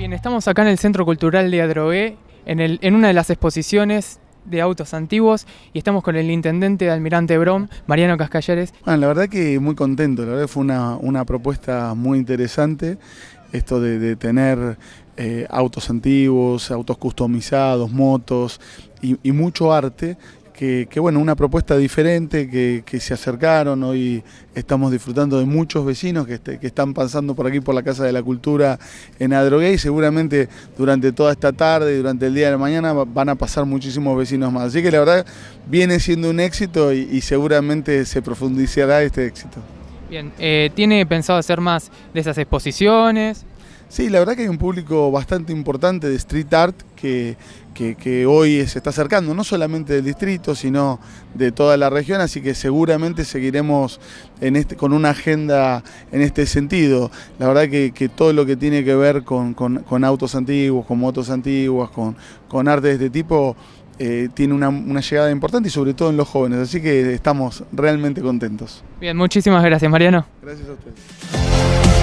Bien, estamos acá en el Centro Cultural de Adrogué, en, el, en una de las exposiciones de autos antiguos y estamos con el intendente de Almirante Brom, Mariano Cascallares. Bueno, ah, la verdad que muy contento, la verdad fue una, propuesta muy interesante, esto de, tener eh, autos antiguos, autos customizados, motos y mucho arte que, bueno, una propuesta diferente, que, se acercaron, hoy estamos disfrutando de muchos vecinos que, este, que, están pasando por aquí por la Casa de la Cultura en Adrogué y seguramente durante toda esta tarde y durante el día de mañana van a pasar muchísimos vecinos más. Así que la verdad viene siendo un éxito y, seguramente se profundizará este éxito. Bien, eh, ¿tiene pensado hacer más de esas exposiciones? Sí, la verdad que hay un público bastante importante de street art que, hoy se está acercando, no solamente del distrito, sino de toda la región, así que seguramente seguiremos este, con una agenda en este sentido. La verdad que, todo lo que tiene que ver con, autos antiguos, con motos antiguas, con, con arte de este tipo, eh, tiene una, una, llegada importante y sobre todo en los jóvenes. Así que estamos realmente contentos. Bien, muchísimas gracias Mariano. Gracias a ustedes.